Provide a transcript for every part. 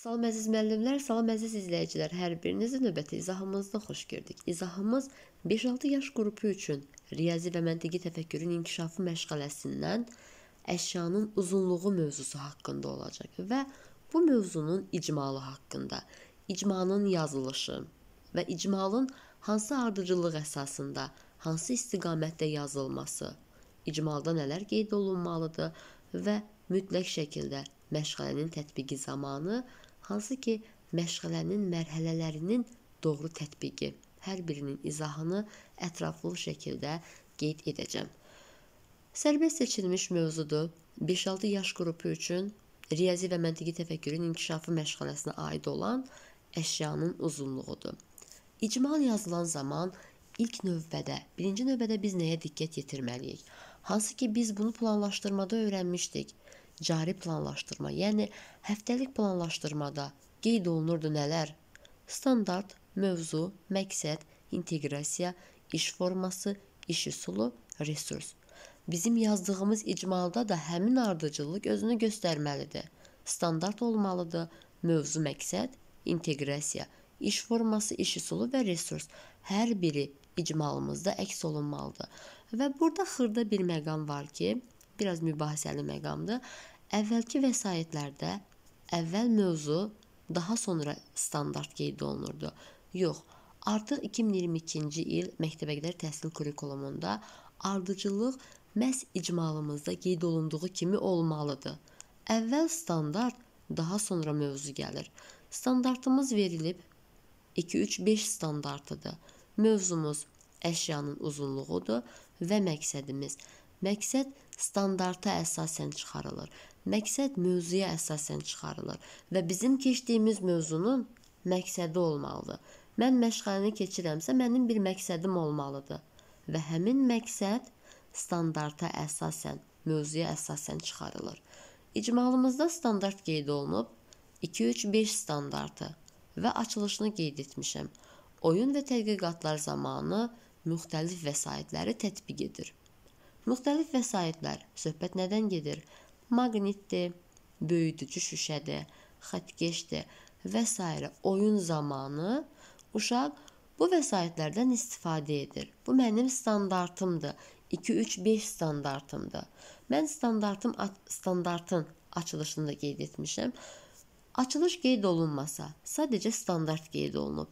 Salam əziz müəllimlər, salam əziz izləyicilər. Hər birinizə növbəti izahımızda xoş gəldik. İzahımız 5-6 yaş qrupu üçün riyazi və məntiqi təfəkkürün inkişafı məşğələsindən əşyanın uzunluğu mövzusu haqqında olacaq və bu mövzunun icmalı haqqında, icmanın yazılışı və icmalın hansı ardıcıllıq əsasında, hansı istiqamətdə yazılması, icmalda nələr qeyd olunmalıdır və mütləq şəkildə məşğələnin tətbiqi zamanı hansı ki məşğələnin mərhələlərinin doğru tətbiqi, hər birinin izahını ətraflı şəkildə qeyd edəcəm. Sərbəst seçilmiş mövzudur 5-6 yaş qrupu üçün riyazi və məntiqi təfəkkürün inkişafı məşğələsinə aid olan əşyanın uzunluğudur. İcmal yazılan zaman ilk növbədə, birinci növbədə biz nəyə diqqət yetirməliyik? Hansı ki biz bunu planlaşdırmada öyrənmişdik cari planlaşdırma, yəni həftəlik planlaşdırmada qeyd olunurdu nələr? Standart, mövzu, məqsəd, inteqrasiya, iş forması, iş üsulu, resurs. Bizim yazdığımız icmalda da həmin ardıcıllıq özünü göstərməlidir. Standart olmalıdır, mövzu, məqsəd, inteqrasiya, iş forması, iş üsulu və resurs hər biri icmalımızda əks olunmalıdır. Və burada xırda bir məqam var ki, biraz mübahisəli məqamdır. Əvvəlki vəsaitlərdə əvvəl mövzu, daha sonra standart qeyd olunurdu. Yox, artıq 2022-ci il məktəbəqədər təhsil kurrikulumunda ardıcıllıq məhz icmalımızda qeyd olunduğu kimi olmalıdır. Əvvəl standart, daha sonra mövzu gəlir. Standartımız verilib 2-3-5 standartıdır. Mövzumuz əşyanın uzunluğudur və məqsədimiz. Məqsəd standarta əsasən çıxarılır Məqsəd mövzuya əsasən çıxarılır və bizim keçdiyimiz mövzunun məqsədi olmalıdır. Mən məşğələni keçirəmsə, mənim bir məqsədim olmalıdır və həmin məqsəd standarta əsasən, mövzuya əsasən çıxarılır. İcmalımızda standart qeyd olunub 235 standartı və açılışını qeyd etmişəm. Oyun və tədqiqatlar zamanı müxtəlif vəsaitləri tətbiq edir. Müxtəlif vəsaitlər söhbət nədən gedir? maqnitdir, böyüdücü şüşədir, xətkeşdir və s. oyun zamanı uşaq bu vəsaitlərdən istifadə edir. Bu mənim standartımdır. 2 3 5 standartımdır. Mən standartım standartın açılışında qeyd etmişəm. Açılış qeyd olunmasa, sadəcə standart qeyd olunub.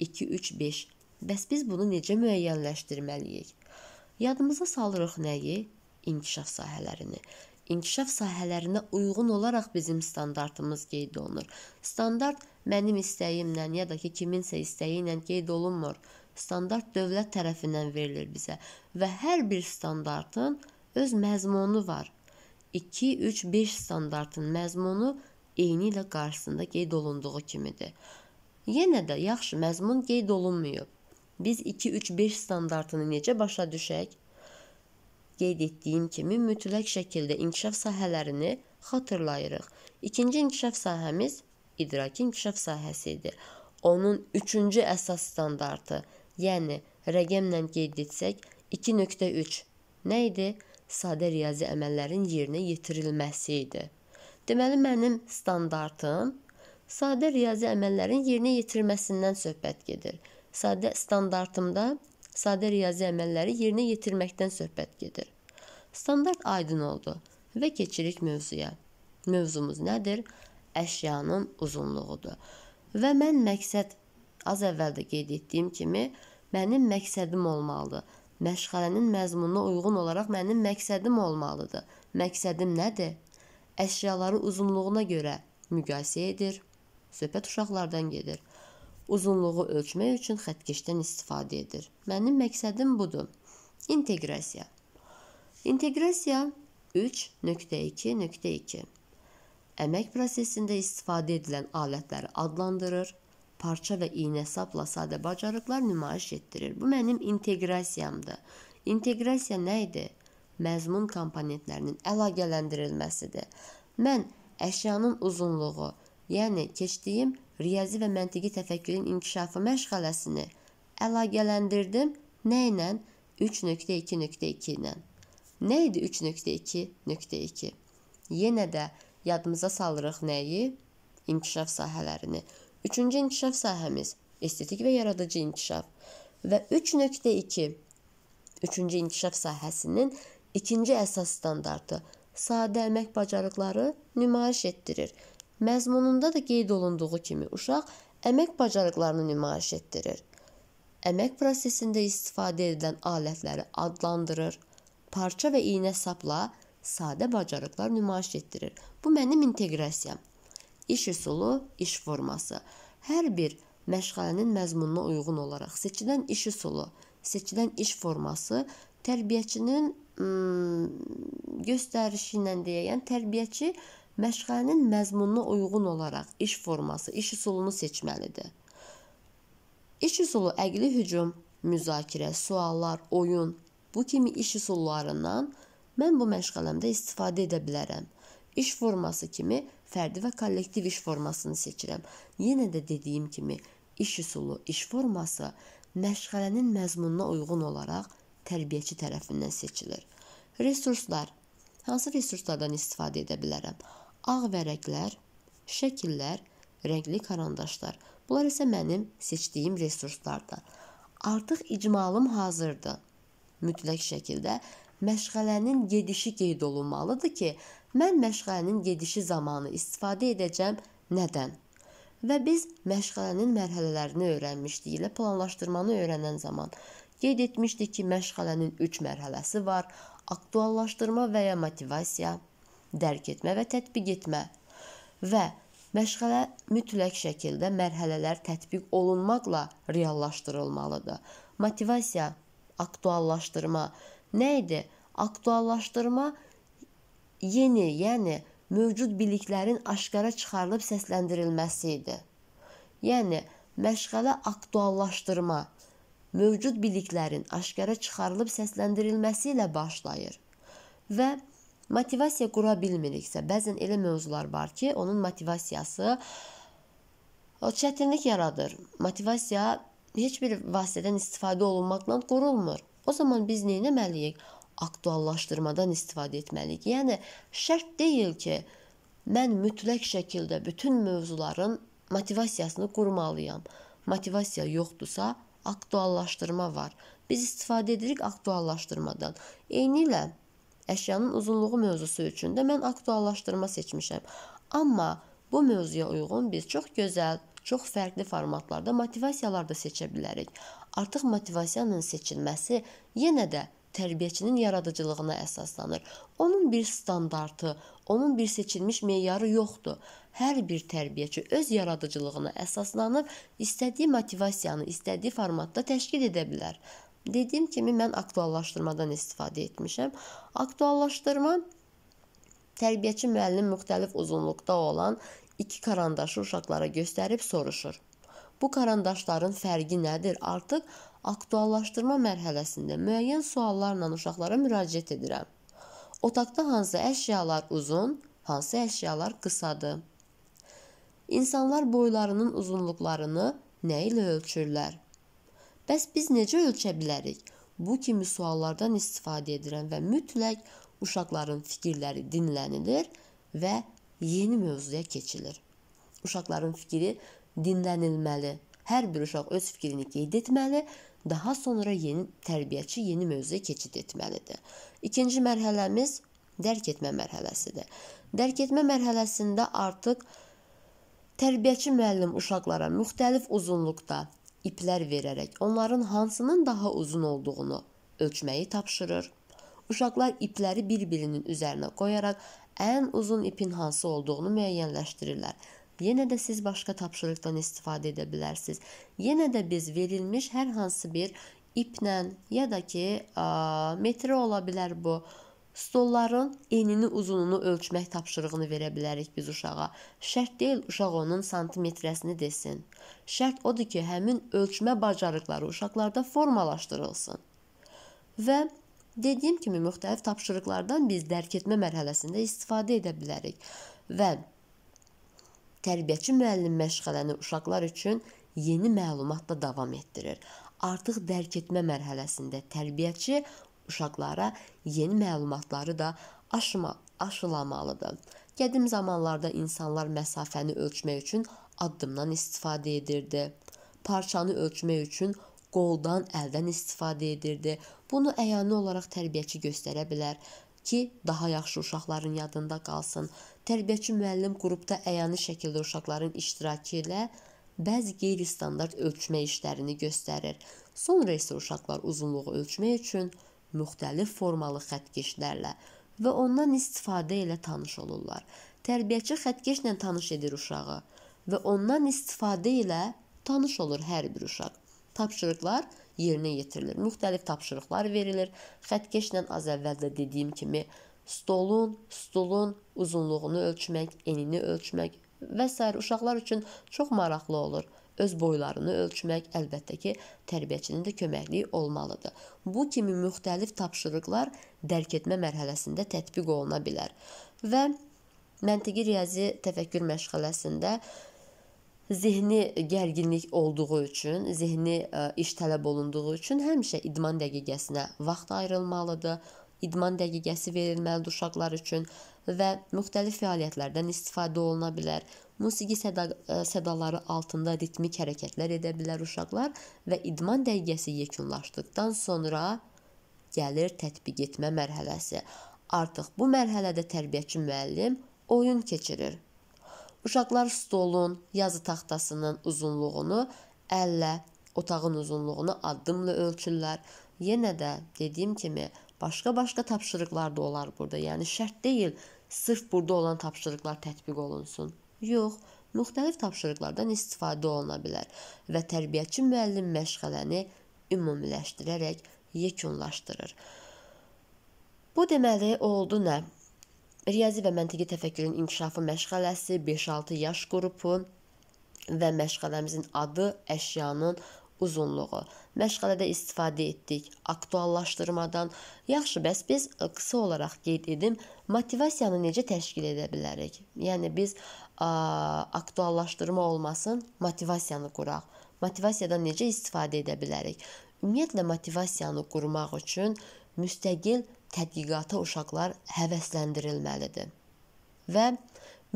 2 3 5. Bəs biz bunu necə müəyyənləşdirməliyik? Yadımıza salırıq nəyi? İnkişaf sahələrini inkişaf sahələrinə uyğun olaraq bizim standartımız qeyd olunur. Standart mənim istəyimlə ya da ki kiminsə istəyi ilə qeyd olunmur. Standart dövlət tərəfindən verilir bizə və hər bir standartın öz məzmunu var. 2, 3, 5 standartın məzmunu eyni ilə qarşısında qeyd olunduğu kimidir. Yenə də yaxşı məzmun qeyd olunmayıb. Biz 2, 3, 5 standartını necə başa düşək? qeyd etdiyim kimi mütləq şəkildə inkişaf sahələrini xatırlayırıq. İkinci inkişaf sahəmiz idraki inkişaf sahəsidir. Onun üçüncü əsas standartı, yəni rəqəmlə qeyd etsək 2.3 nə idi? Sadə riyazi əməllərin yerinə yetirilməsi idi. Deməli mənim standartım sadə riyazi əməllərin yerinə yetirilməsindən söhbət gedir. Sadə standartımda sadə riyazi əməlləri yerinə yetirməkdən söhbət gedir. Standart aydın oldu və keçirik mövzuya. Mövzumuz nədir? Əşyanın uzunluğudur. Və mən məqsəd az əvvəl də qeyd etdiyim kimi mənim məqsədim olmalıdır. Məşğələnin məzmununa uyğun olaraq mənim məqsədim olmalıdır. Məqsədim nədir? Əşyaları uzunluğuna görə müqayisə edir. Söhbət uşaqlardan gedir uzunluğu ölçmək üçün xətkeşdən istifadə edir. Mənim məqsədim budur. İnteqrasiya. İnteqrasiya 3.2.2 Əmək prosesində istifadə edilən alətləri adlandırır, parça və iynə sapla sadə bacarıqlar nümayiş etdirir. Bu mənim inteqrasiyamdır. İnteqrasiya nə idi? Məzmun komponentlərinin əlaqələndirilməsidir. Mən əşyanın uzunluğu, yəni keçdiyim riyazi və məntiqi təfəkkürün inkişafı məşğələsini əlaqələndirdim nə ilə? 3.2.2 ilə. Nə idi 3.2.2? Yenə də yadımıza salırıq nəyi? İnkişaf sahələrini. Üçüncü inkişaf sahəmiz estetik və yaradıcı inkişaf və 3.2 üçüncü inkişaf sahəsinin ikinci əsas standartı sadə əmək bacarıqları nümayiş etdirir Məzmununda da qeyd olunduğu kimi uşaq əmək bacarıqlarını nümayiş etdirir. Əmək prosesində istifadə edilən alətləri adlandırır. Parça və iynə sapla sadə bacarıqlar nümayiş etdirir. Bu mənim inteqrasiyam. İş üsulu, iş forması. Hər bir məşğələnin məzmununa uyğun olaraq seçilən iş üsulu, seçilən iş forması tərbiyəçinin ım, göstərişi ilə deyə, yəni tərbiyəçi Məşğələnin məzmununa uyğun olaraq iş forması, iş üsulunu seçməlidir. İş üsulu əqli hücum, müzakirə, suallar, oyun bu kimi iş üsullarından mən bu məşğələmdə istifadə edə bilərəm. İş forması kimi fərdi və kollektiv iş formasını seçirəm. Yenə də dediyim kimi, iş üsulu, iş forması məşğələnin məzmununa uyğun olaraq tərbiyəçi tərəfindən seçilir. Resurslar Hansı resurslardan istifadə edə bilərəm? ağ vərəqlər, şəkillər, rəngli karandaşlar. Bunlar isə mənim seçdiyim resurslardır. Artıq icmalım hazırdır. Mütləq şəkildə məşğələnin gedişi qeyd olunmalıdır ki, mən məşğələnin gedişi zamanı istifadə edəcəm. Nədən? Və biz məşğələnin mərhələlərini öyrənmişdik. Elə planlaşdırmanı öyrənən zaman qeyd etmişdik ki, məşğələnin 3 mərhələsi var: aktuallaşdırma və ya motivasiya, dərk etmə və tətbiq etmə və məşğələ mütləq şəkildə mərhələlər tətbiq olunmaqla reallaşdırılmalıdır. Motivasiya, aktuallaşdırma nə idi? Aktuallaşdırma yeni, yəni mövcud biliklərin aşkara çıxarılıb səsləndirilməsi idi. Yəni məşğələ aktuallaşdırma mövcud biliklərin aşkara çıxarılıb səsləndirilməsi ilə başlayır və Motivasiya qura bilmiriksə, bəzən elə mövzular var ki, onun motivasiyası çətinlik yaradır. Motivasiya heç bir vasitədən istifadə olunmaqla qurulmur. O zaman biz nə etməliyik? Aktuallaşdırmadan istifadə etməliyik. Yəni şərt deyil ki, mən mütləq şəkildə bütün mövzuların motivasiyasını qurmalıyam. Motivasiya yoxdursa, aktuallaşdırma var. Biz istifadə edirik aktuallaşdırmadan. Eynilə Əşyanın uzunluğu mövzusu üçün də mən aktuallaşdırma seçmişəm. Amma bu mövzuya uyğun biz çox gözəl, çox fərqli formatlarda motivasiyalar da seçə bilərik. Artıq motivasiyanın seçilməsi yenə də tərbiyəçinin yaradıcılığına əsaslanır. Onun bir standartı, onun bir seçilmiş meyarı yoxdur. Hər bir tərbiyəçi öz yaradıcılığına əsaslanıb istədiyi motivasiyanı istədiyi formatda təşkil edə bilər. Dediyim kimi mən aktuallaşdırmadan istifadə etmişəm. Aktuallaşdırma tərbiyəçi müəllim müxtəlif uzunluqda olan iki karandaşı uşaqlara göstərib soruşur. Bu karandaşların fərqi nədir? Artıq aktuallaşdırma mərhələsində müəyyən suallarla uşaqlara müraciət edirəm. Otaqda hansı əşyalar uzun, hansı əşyalar qısadır? İnsanlar boylarının uzunluqlarını nə ilə ölçürlər? Bəs biz necə ölçə bilərik? Bu kimi suallardan istifadə edirəm və mütləq uşaqların fikirləri dinlənilir və yeni mövzuya keçilir. Uşaqların fikri dinlənilməli. Hər bir uşaq öz fikrini qeyd etməli, daha sonra yeni tərbiyəçi yeni mövzuya keçid etməlidir. İkinci mərhələmiz dərk etmə mərhələsidir. Dərk etmə mərhələsində artıq tərbiyəçi müəllim uşaqlara müxtəlif uzunluqda iplər verərək onların hansının daha uzun olduğunu ölçməyi tapşırır. Uşaqlar ipləri bir-birinin üzərinə qoyaraq ən uzun ipin hansı olduğunu müəyyənləşdirirlər. Yenə də siz başqa tapşırıqdan istifadə edə bilərsiniz. Yenə də biz verilmiş hər hansı bir iplə ya da ki, ə, metrə ola bilər bu, Stolların enini uzununu ölçmək tapşırığını verə bilərik biz uşağa. Şərt deyil uşaq onun santimetrəsini desin. Şərt odur ki, həmin ölçmə bacarıqları uşaqlarda formalaşdırılsın. Və dediyim kimi müxtəlif tapşırıqlardan biz dərk etmə mərhələsində istifadə edə bilərik və tərbiyəçi müəllim məşğələni uşaqlar üçün yeni məlumatla davam etdirir artıq dərk etmə mərhələsində tərbiyəçi uşaqlara yeni məlumatları da aşıma, aşılamalıdır. Qədim zamanlarda insanlar məsafəni ölçmək üçün addımdan istifadə edirdi. Parçanı ölçmək üçün qoldan, əldən istifadə edirdi. Bunu əyani olaraq tərbiyəçi göstərə bilər ki, daha yaxşı uşaqların yadında qalsın. Tərbiyəçi müəllim qrupda əyani şəkildə uşaqların iştirakı ilə bəzi qeyri-standart ölçmə işlərini göstərir. Sonra isə uşaqlar uzunluğu ölçmək üçün müxtəlif formalı xətkeşlərlə və ondan istifadə ilə tanış olurlar. Tərbiyəçi xətkeşlə tanış edir uşağı və ondan istifadə ilə tanış olur hər bir uşaq. Tapşırıqlar yerinə yetirilir. Müxtəlif tapşırıqlar verilir. Xətkeşlə az əvvəl də dediyim kimi stolun, stulun uzunluğunu ölçmək, enini ölçmək və s. uşaqlar üçün çox maraqlı olur öz boylarını ölçmək əlbəttə ki, tərbiyəçinin də köməkliyi olmalıdır. Bu kimi müxtəlif tapşırıqlar dərk etmə mərhələsində tətbiq oluna bilər. Və məntiqi riyazi təfəkkür məşğələsində zehni gərginlik olduğu üçün, zehni ə, e, iş tələb olunduğu üçün həmişə idman dəqiqəsinə vaxt ayrılmalıdır. İdman dəqiqəsi verilməlidir uşaqlar üçün və müxtəlif fəaliyyətlərdən istifadə oluna bilər musiqi səda, e, sədaları altında ritmik hərəkətlər edə bilər uşaqlar və idman dəqiqəsi yekunlaşdıqdan sonra gəlir tətbiq etmə mərhələsi. Artıq bu mərhələdə tərbiyəçi müəllim oyun keçirir. Uşaqlar stolun, yazı taxtasının uzunluğunu əllə, otağın uzunluğunu addımla ölçürlər. Yenə də dediyim kimi, başqa-başqa tapşırıqlar da olar burada. Yəni şərt deyil, sırf burada olan tapşırıqlar tətbiq olunsun yox, müxtəlif tapşırıqlardan istifadə oluna bilər və tərbiyəçi müəllim məşğələni ümumiləşdirərək yekunlaşdırır. Bu deməli oldu nə? Riyazi və məntiqi təfəkkürün inkişafı məşğələsi 5-6 yaş qrupu və məşğələmizin adı əşyanın uzunluğu. Məşğələdə istifadə etdik aktuallaşdırmadan. Yaxşı, bəs biz qısa olaraq qeyd edim, motivasiyanı necə təşkil edə bilərik? Yəni biz aktuallaşdırma olmasın, motivasiyanı quraq. Motivasiyadan necə istifadə edə bilərik? Ümumiyyətlə motivasiyanı qurmaq üçün müstəqil tədqiqata uşaqlar həvəsləndirilməlidir. Və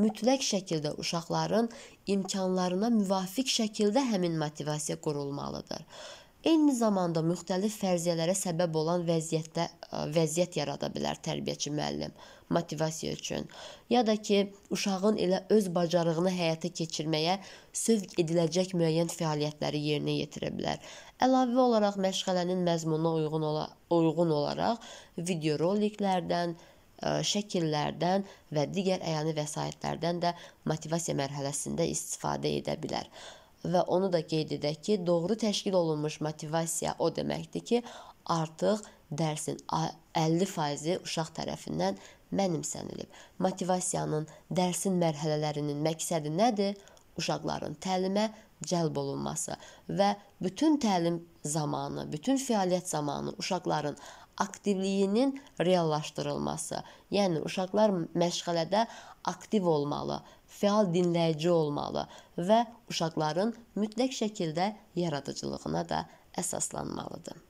mütləq şəkildə uşaqların imkanlarına müvafiq şəkildə həmin motivasiya qurulmalıdır. Eyni zamanda müxtəlif fərziyyələrə səbəb olan vəziyyətdə e, vəziyyət yarada bilər tərbiyəçi müəllim motivasiya üçün. Ya da ki, uşağın elə öz bacarığını həyata keçirməyə sövq ediləcək müəyyən fəaliyyətləri yerinə yetirə bilər. Əlavə olaraq məşğələnin məzmununa uyğun ola uyğun olaraq video roliklərdən, e, şəkillərdən və digər əyani vəsaitlərdən də motivasiya mərhələsində istifadə edə bilər və onu da qeyd edək ki, doğru təşkil olunmuş motivasiya o deməkdir ki, artıq dərsin 50%-i uşaq tərəfindən mənimsənilib. Motivasiyanın, dərsin mərhələlərinin məqsədi nədir? Uşaqların təlimə cəlb olunması və bütün təlim zamanı, bütün fəaliyyət zamanı uşaqların aktivliyinin reallaşdırılması. Yəni uşaqlar məşğələdə aktiv olmalı, fəal dinləyici olmalı və uşaqların mütləq şəkildə yaradıcılığına da əsaslanmalıdır.